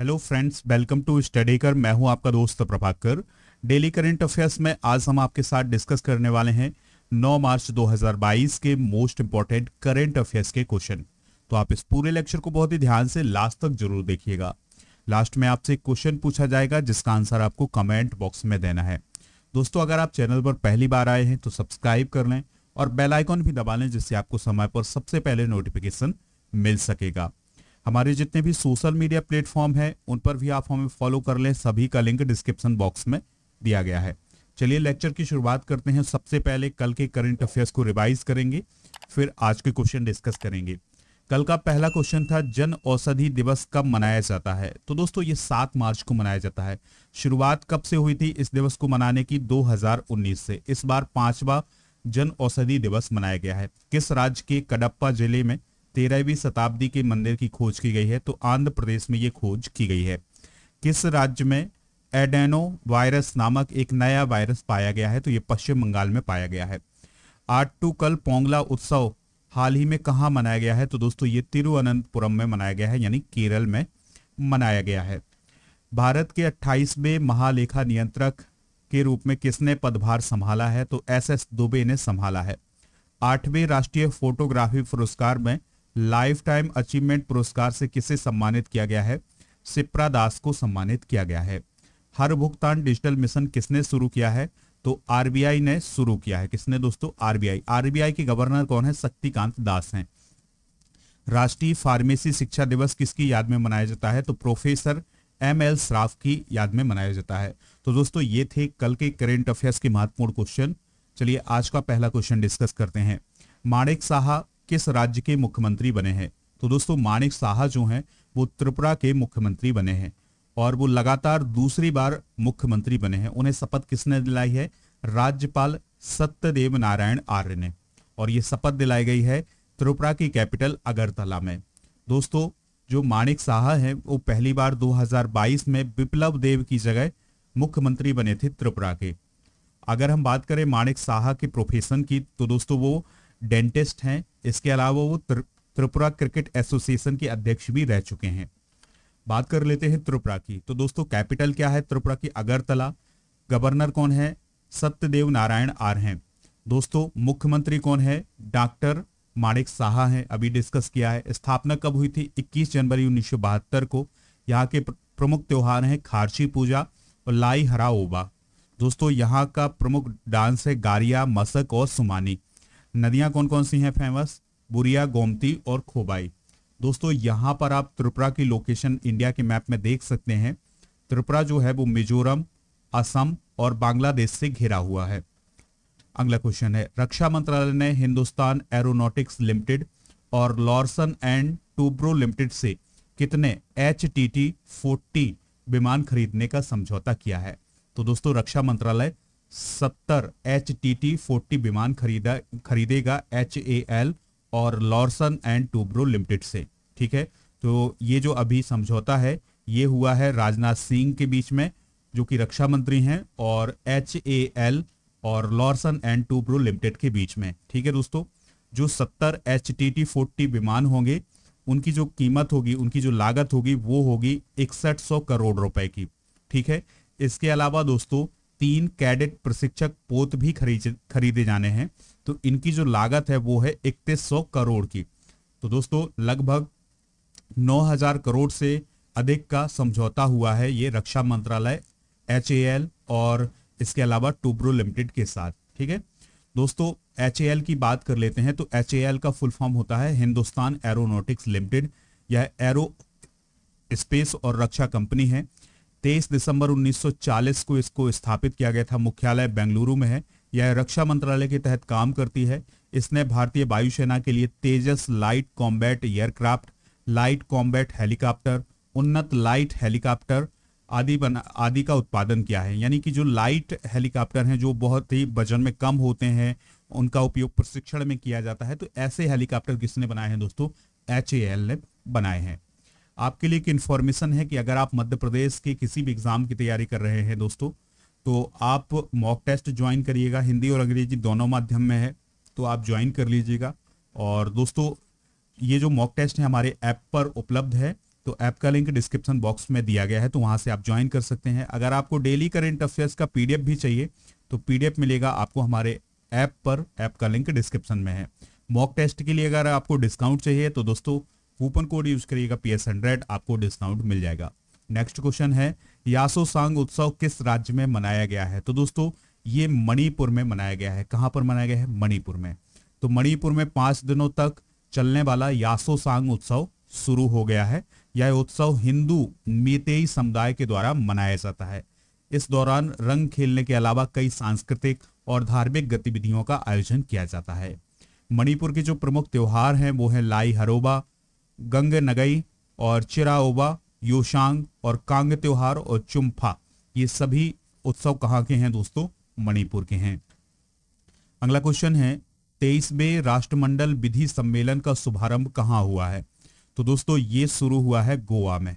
hello friends welcome to study कर मैं हूं आपका दोस्त प्रभाकर डेली करंट अफेयर्स में आज हम आपके साथ डिस्कस करने वाले हैं 9 मार्च 2022 के मोस्ट इंपॉर्टेंट करेंट अफेयर्स के क्वेश्चन तो आप इस पूरे लेक्चर को बहुत ही ध्यान से लास्ट तक जरूर देखिएगा लास्ट में आपसे क्वेश्चन पूछा जाएगा जिसका आंसर आपको कमेंट बॉक्स में देना है दोस्तों अगर आप चैनल पर पहली बार आए हैं तो सब्सक्राइब कर लें और बेलाइकॉन भी दबा लें जिससे आपको समय पर सबसे पहले नोटिफिकेशन मिल सकेगा हमारे जितने भी सोशल मीडिया प्लेटफॉर्म है उन पर भी आप हमें फॉलो कर लें सभी का लिंक डिस्क्रिप्शन बॉक्स में दिया गया है चलिए लेक्चर की शुरुआत करते हैं सबसे पहले कल के करंट अफेयर्स को रिवाइज करेंगे फिर आज के क्वेश्चन डिस्कस करेंगे कल का पहला क्वेश्चन था जन औषधि दिवस कब मनाया जाता है तो दोस्तों ये सात मार्च को मनाया जाता है शुरुआत कब से हुई थी इस दिवस को मनाने की 2019 से इस बार पांचवा जन औषधि दिवस मनाया गया है किस राज्य के कडप्पा जिले में तेरहवीं शताब्दी के मंदिर की खोज की गई है तो आंध्र प्रदेश में ये खोज की गई है किस राज्य में एडेनो वायरस नामक एक नया वायरस पाया गया है तो ये पश्चिम बंगाल में पाया गया है आटू कल पोंगला उत्सव हाल ही में कहाँ मनाया गया है तो दोस्तों ये तिरुअनंतपुरम में मनाया गया है यानी केरल में मनाया गया है भारत के 28वें महालेखा नियंत्रक के रूप में किसने पदभार संभाला है तो एस एस दुबे ने संभाला है आठवें राष्ट्रीय फोटोग्राफी पुरस्कार में लाइफ टाइम अचीवमेंट पुरस्कार से किसे सम्मानित किया गया है सिप्रा दास को सम्मानित किया गया है हर भुगतान डिजिटल मिशन किसने शुरू किया है तो आरबीआई ने शुरू किया है किसने दोस्तों आरबीआई आरबीआई के गवर्नर कौन है शक्तिकांत दास हैं राष्ट्रीय फार्मेसी शिक्षा दिवस किसकी याद में मनाया जाता है तो प्रोफेसर एम एल श्राफ की याद में मनाया जाता है तो दोस्तों ये थे कल के करेंट अफेयर्स के महत्वपूर्ण क्वेश्चन चलिए आज का पहला क्वेश्चन डिस्कस करते हैं माणिक साहा किस राज्य के मुख्यमंत्री बने हैं तो दोस्तों माणिक साहा जो हैं वो त्रिपुरा के मुख्यमंत्री बने हैं और वो लगातार दूसरी बार मुख्यमंत्री बने हैं उन्हें शपथ किसने दिलाई है राज्यपाल सत्यदेव नारायण आर्य ने और ये शपथ दिलाई गई है त्रिपुरा की कैपिटल अगरतला में दोस्तों जो माणिक साहा हैं वो पहली बार 2022 में विप्लव देव की जगह मुख्यमंत्री बने थे त्रिपुरा के अगर हम बात करें माणिक साहा के प्रोफेशन की तो दोस्तों वो डेंटिस्ट हैं इसके अलावा वो त्रिपुरा क्रिकेट एसोसिएशन के अध्यक्ष भी रह चुके हैं बात कर लेते हैं त्रिपुरा की तो दोस्तों कैपिटल क्या है त्रिपुरा की अगरतला गवर्नर कौन है सत्यदेव नारायण आर हैं दोस्तों मुख्यमंत्री कौन है डॉक्टर माणिक साहा हैं अभी डिस्कस किया है स्थापना कब हुई थी 21 जनवरी उन्नीस को यहाँ के प्रमुख त्यौहार हैं खारसी पूजा और लाई हरा ओबा दोस्तों यहाँ का प्रमुख डांस है गारिया मसक और सुमानी नदियां कौन कौन सी हैं फेमस बुरिया गोमती और खोबाई दोस्तों यहाँ पर आप त्रिपुरा की लोकेशन इंडिया के मैप में देख सकते हैं त्रिपुरा जो है वो मिजोरम असम और बांग्लादेश से घिरा हुआ है अगला क्वेश्चन है रक्षा मंत्रालय ने हिंदुस्तान एरोनॉटिक्स लिमिटेड और लॉर्सन एंड टूब्रो लिमिटेड से कितने एच टी टी फोर्टी विमान खरीदने का समझौता किया है तो दोस्तों रक्षा मंत्रालय सत्तर एच टी टी फोर्टी विमान खरीदा खरीदेगा एच ए एल और लॉर्सन एंड टूब्रो लिमिटेड से ठीक है तो ये जो अभी समझौता है ये हुआ है राजनाथ सिंह के बीच में जो कि रक्षा मंत्री हैं और एच ए एल और लॉर्सन एंड टूब्रो लिमिटेड के बीच में ठीक है दोस्तों जो सत्तर एच टी टी फोर्टी विमान होंगे उनकी जो कीमत होगी उनकी जो लागत होगी वो होगी इकसठ सौ करोड़ रुपए की ठीक है इसके अलावा दोस्तों तीन कैडेट प्रशिक्षक पोत भी खरीद खरीदे जाने हैं तो इनकी जो लागत है वो है इकतीस सौ करोड़ की तो दोस्तों लगभग नौ हजार करोड़ से अधिक का समझौता हुआ है ये रक्षा मंत्रालय एच और इसके अलावा टूब्रो लिमिटेड के साथ ठीक है दोस्तों एच की बात कर लेते हैं तो एच का फुल फॉर्म होता है हिंदुस्तान एरोनोटिक्स लिमिटेड यह एरो स्पेस और रक्षा कंपनी है 23 दिसंबर 1940 को इसको स्थापित किया गया था मुख्यालय बेंगलुरु में है यह रक्षा मंत्रालय के तहत काम करती है इसने भारतीय वायुसेना के लिए Tejas light combat aircraft light combat helicopter उन्नत लाइट हेलीकॉप्टर आदि बना आदि का उत्पादन किया है यानी कि जो लाइट हेलीकॉप्टर हैं जो बहुत ही वजन में कम होते हैं उनका उपयोग प्रशिक्षण में किया जाता है तो ऐसे हेलीकॉप्टर किसने बनाए हैं दोस्तों एच ने बनाए हैं आपके लिए एक इन्फॉर्मेशन है कि अगर आप मध्य प्रदेश के किसी भी एग्ज़ाम की तैयारी कर रहे हैं दोस्तों तो आप मॉक टेस्ट ज्वाइन करिएगा हिंदी और अंग्रेजी दोनों माध्यम में है तो आप ज्वाइन कर लीजिएगा और दोस्तों ये जो मॉक टेस्ट है हमारे ऐप पर उपलब्ध है तो ऐप का लिंक डिस्क्रिप्शन बॉक्स में दिया गया है तो वहाँ से आप ज्वाइन कर सकते हैं अगर आपको डेली करेंट अफेयर्स का पीडीएफ भी चाहिए तो पीडीएफ मिलेगा आपको हमारे ऐप पर ऐप का लिंक डिस्क्रिप्शन में है मॉक टेस्ट के लिए अगर आपको डिस्काउंट चाहिए तो दोस्तों कूपन कोड यूज करिएगा पी एस हंड्रेड आपको डिस्काउंट मिल जाएगा नेक्स्ट क्वेश्चन है यासो सांग उत्सव किस राज्य में मनाया गया है तो दोस्तों ये मणिपुर में मनाया गया है कहाँ पर मनाया गया है मणिपुर में तो मणिपुर में पांच दिनों तक चलने वाला यासो सांग उत्सव शुरू हो गया है यह उत्सव हिंदू मितेई समुदाय के द्वारा मनाया जाता है इस दौरान रंग खेलने के अलावा कई सांस्कृतिक और धार्मिक गतिविधियों का आयोजन किया जाता है मणिपुर के जो प्रमुख त्योहार हैं वो है लाई हरोबा गंग नगई और चिराओबा योशांग और कांग त्योहार और चुम्फा ये सभी उत्सव कहाँ के हैं दोस्तों मणिपुर के हैं अगला क्वेश्चन है तेईसवे राष्ट्रमंडल विधि सम्मेलन का शुभारंभ कहाँ हुआ है तो दोस्तों ये शुरू हुआ है गोवा में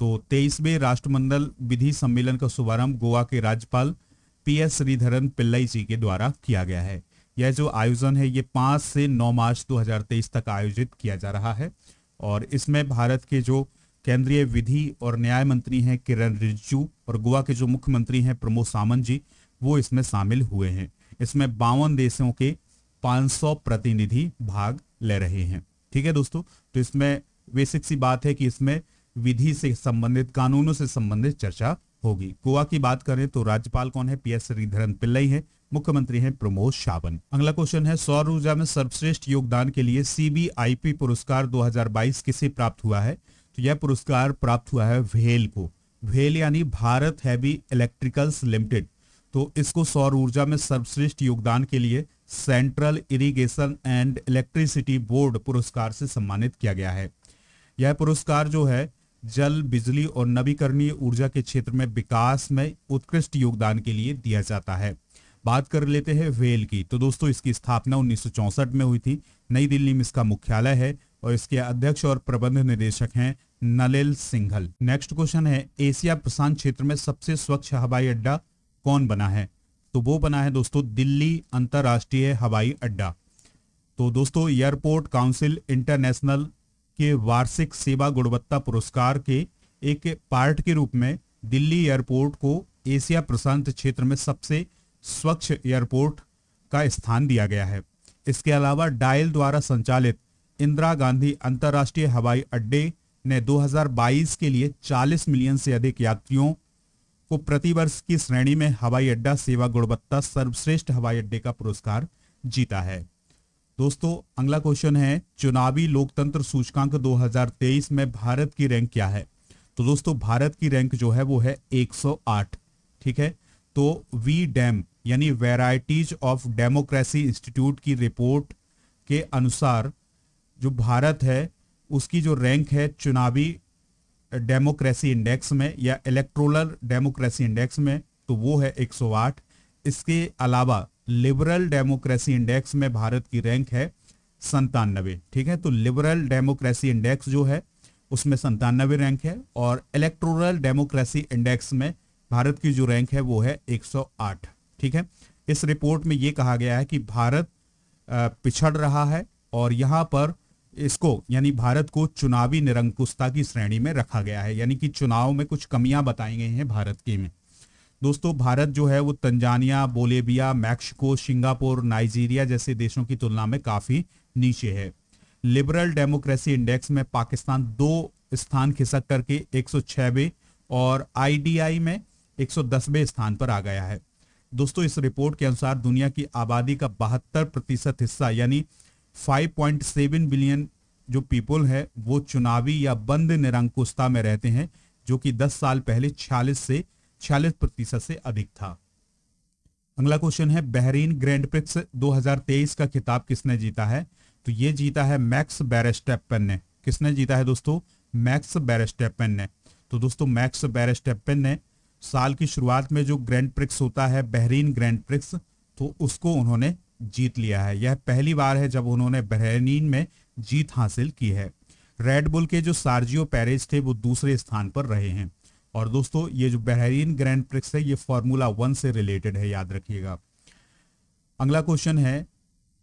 तो तेईसवे राष्ट्रमंडल विधि सम्मेलन का शुभारंभ गोवा के राज्यपाल पी एस श्रीधरन पिल्लई जी के द्वारा किया गया है यह जो आयोजन है ये पांच से नौ मार्च 2023 तक आयोजित किया जा रहा है और इसमें भारत के जो केंद्रीय विधि और न्याय मंत्री हैं किरण रिजिजू और गोवा के जो मुख्यमंत्री हैं प्रमोद सामंत जी वो इसमें शामिल हुए हैं इसमें बावन देशों के 500 प्रतिनिधि भाग ले रहे हैं ठीक है दोस्तों तो इसमें बेसिक सी बात है कि इसमें विधि से संबंधित कानूनों से संबंधित चर्चा होगी गोवा की बात करें तो राज्यपाल कौन है पी एस श्रीधरन पिल्लई है मुख्यमंत्री हैं प्रमोद सावंत अगला क्वेश्चन है सौर ऊर्जा में सर्वश्रेष्ठ योगदान के लिए सीबीआईपी पुरस्कार 2022 किसे प्राप्त हुआ है तो यह पुरस्कार प्राप्त हुआ है भेल को भेल यानी भारत हैवी इलेक्ट्रिकल्स लिमिटेड तो इसको सौर ऊर्जा में सर्वश्रेष्ठ योगदान के लिए central irrigation and electricity board पुरस्कार से सम्मानित किया गया है यह पुरस्कार जो है जल बिजली और नवीकरणीय ऊर्जा के क्षेत्र में विकास में उत्कृष्ट योगदान के लिए दिया जाता है बात कर लेते हैं वेल की तो दोस्तों इसकी स्थापना उन्नीस में हुई थी नई दिल्ली में इसका मुख्यालय है और इसके अध्यक्ष और प्रबंध निदेशक हैं नलेल सिंघल नेक्स्ट क्वेश्चन है एशिया प्रशांत क्षेत्र में सबसे स्वच्छ हवाई अड्डा कौन बना है तो वो बना है दोस्तों दिल्ली अंतर्राष्ट्रीय हवाई अड्डा तो दोस्तों एयरपोर्ट काउंसिल इंटरनेशनल के वार्षिक सेवा गुणवत्ता पुरस्कार के एक पार्ट के रूप में दिल्ली एयरपोर्ट को एशिया प्रशांत क्षेत्र में सबसे स्वच्छ एयरपोर्ट का स्थान दिया गया है इसके अलावा डायल द्वारा संचालित इंदिरा गांधी अंतर्राष्ट्रीय हवाई अड्डे ने 2022 के लिए 40 मिलियन से अधिक यात्रियों को प्रतिवर्ष की श्रेणी में हवाई अड्डा सेवा गुणवत्ता सर्वश्रेष्ठ हवाई अड्डे का पुरस्कार जीता है दोस्तों अगला क्वेश्चन है चुनावी लोकतंत्र सूचकांक 2023 में भारत की रैंक क्या है तो दोस्तों भारत की रैंक जो है वो है 108 ठीक है तो वी डैम यानी वेराइटीज ऑफ डेमोक्रेसी इंस्टीट्यूट की रिपोर्ट के अनुसार जो भारत है उसकी जो रैंक है चुनावी डेमोक्रेसी इंडेक्स में या इलेक्ट्रोलर डेमोक्रेसी इंडेक्स में तो वो है 108 इसके अलावा लिबरल डेमोक्रेसी इंडेक्स में भारत की रैंक है संतानवे ठीक है तो लिबरल डेमोक्रेसी इंडेक्स जो है उसमें संतानवे रैंक है और इलेक्ट्रोरल डेमोक्रेसी इंडेक्स में भारत की जो रैंक है वो है 108 ठीक है इस रिपोर्ट में ये कहा गया है कि भारत पिछड़ रहा है और यहाँ पर इसको यानी भारत को चुनावी निरंकुशता की श्रेणी में रखा गया है यानी कि चुनाव में कुछ कमियां बताई गई हैं भारत के में दोस्तों भारत जो है वो Tanzania Bolivia Mexico Singapore Nigeria जैसे देशों की तुलना में काफ़ी नीचे है लिबरल डेमोक्रेसी इंडेक्स में पाकिस्तान दो स्थान खिसक करके एक और आईडीआई में 110वें स्थान पर आ गया है दोस्तों इस रिपोर्ट के अनुसार दुनिया की आबादी का बहत्तर प्रतिशत हिस्सा यानी 5.7 बिलियन जो पीपल है वो चुनावी या बंद निरंकुशता में रहते हैं जो कि 10 साल पहले 46 से 46 प्रतिशत से अधिक था अगला क्वेश्चन है बहरीन ग्रैंड प्रिक्स 2023 का खिताब किसने जीता है तो ये जीता है मैक्स बैरस्टेपन ने किसने जीता है दोस्तों मैक्स बैरस्टेपन ने तो दोस्तों मैक्स बैरस्टेपन ने साल की शुरुआत में जो ग्रैंड प्रिक्स होता है बहरीन ग्रैंड प्रिक्स तो उसको उन्होंने जीत लिया है यह पहली बार है जब उन्होंने बहरीन में जीत हासिल की है रेडबुल के जो सार्जियो पेरिस थे वो दूसरे स्थान पर रहे हैं और दोस्तों ये जो बहरीन ग्रैंड प्रिक्स है ये फॉर्मूला वन से रिलेटेड है याद रखिएगा अगला क्वेश्चन है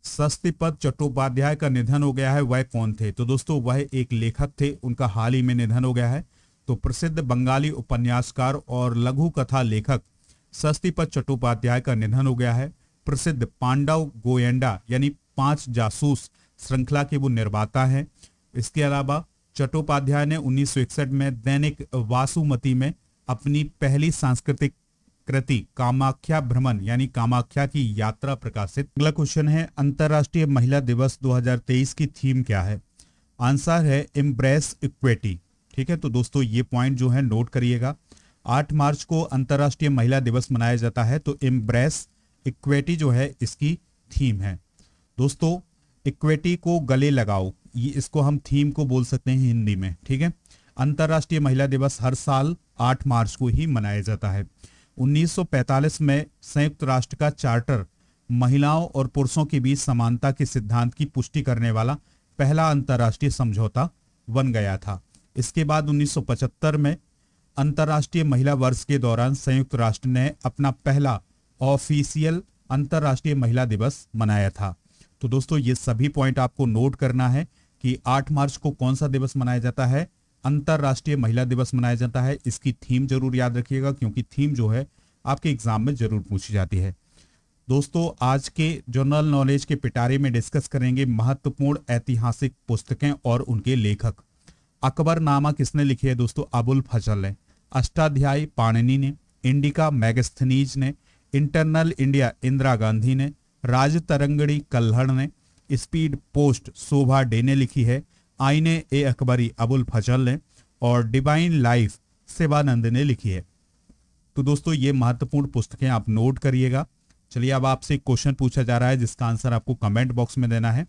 सस्तीपद चट्टोपाध्याय का निधन हो गया है वह कौन थे तो दोस्तों वह एक लेखक थे उनका हाल ही में निधन हो गया है तो प्रसिद्ध बंगाली उपन्यासकार और लघु कथा लेखक सस्तीपत चट्टोपाध्याय का निधन हो गया है प्रसिद्ध पांडव गोयंडा यानी पांच जासूस श्रृंखला के वो निर्माता हैं इसके अलावा चट्टोपाध्याय ने उन्नीस में दैनिक वासुमती में अपनी पहली सांस्कृतिक कृति कामाख्या भ्रमण यानी कामाख्या की यात्रा प्रकाशित अगला क्वेश्चन है अंतर्राष्ट्रीय महिला दिवस 2023 की थीम क्या है आंसर है इम्प्रेस इक्वेटी ठीक है तो दोस्तों ये पॉइंट जो है नोट करिएगा आठ मार्च को अंतर्राष्ट्रीय महिला दिवस मनाया जाता है तो एम्ब्रेस इक्वेटी जो है इसकी थीम है दोस्तों इक्वेटी को गले लगाओ ये इसको हम थीम को बोल सकते हैं हिंदी में ठीक है अंतर्राष्ट्रीय महिला दिवस हर साल 8 मार्च को ही मनाया जाता है 1945 में संयुक्त राष्ट्र का चार्टर महिलाओं और पुरुषों के बीच समानता के सिद्धांत की पुष्टि करने वाला पहला अंतर्राष्ट्रीय समझौता बन गया था इसके बाद 1975 में अंतर्राष्ट्रीय महिला वर्ष के दौरान संयुक्त राष्ट्र ने अपना पहला ऑफिशियल अंतर्राष्ट्रीय महिला दिवस मनाया था तो दोस्तों ये सभी पॉइंट आपको नोट करना है कि 8 मार्च को कौन सा दिवस मनाया जाता है अंतर्राष्ट्रीय महिला दिवस मनाया जाता है इसकी थीम जरूर याद रखिएगा क्योंकि थीम जो है आपके एग्जाम में जरूर पूछी जाती है दोस्तों आज के जनरल नॉलेज के पिटारे में डिस्कस करेंगे महत्वपूर्ण ऐतिहासिक पुस्तकें और उनके लेखक अकबर नामा किसने लिखी है दोस्तों अबुल फजल ने अष्टाध्यायी पाणिनी ने इंडिका मैगस्थनीज ने इंटरनल इंडिया इंदिरा गांधी ने राज तरंगड़ी कल्हड़ ने स्पीड पोस्ट शोभा डे ने लिखी है आईने ए अकबरी अबुल फजल ने और डिवाइन लाइफ सेवानंद ने लिखी है तो दोस्तों ये महत्वपूर्ण पुस्तकें आप नोट करिएगा चलिए अब आपसे क्वेश्चन पूछा जा रहा है जिसका आंसर आपको कमेंट बॉक्स में देना है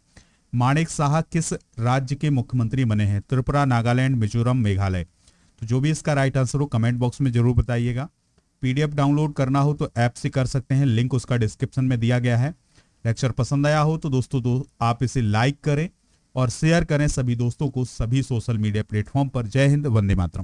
माणिक शाह किस राज्य के मुख्यमंत्री बने हैं त्रिपुरा नागालैंड मिजोरम मेघालय तो जो भी इसका राइट आंसर हो कमेंट बॉक्स में जरूर बताइएगा पीडीएफ डाउनलोड करना हो तो ऐप से कर सकते हैं लिंक उसका डिस्क्रिप्शन में दिया गया है लेक्चर पसंद आया हो तो दोस्तों दो, आप इसे लाइक करें और शेयर करें सभी दोस्तों को सभी सोशल मीडिया प्लेटफॉर्म पर जय हिंद वंदे मातरम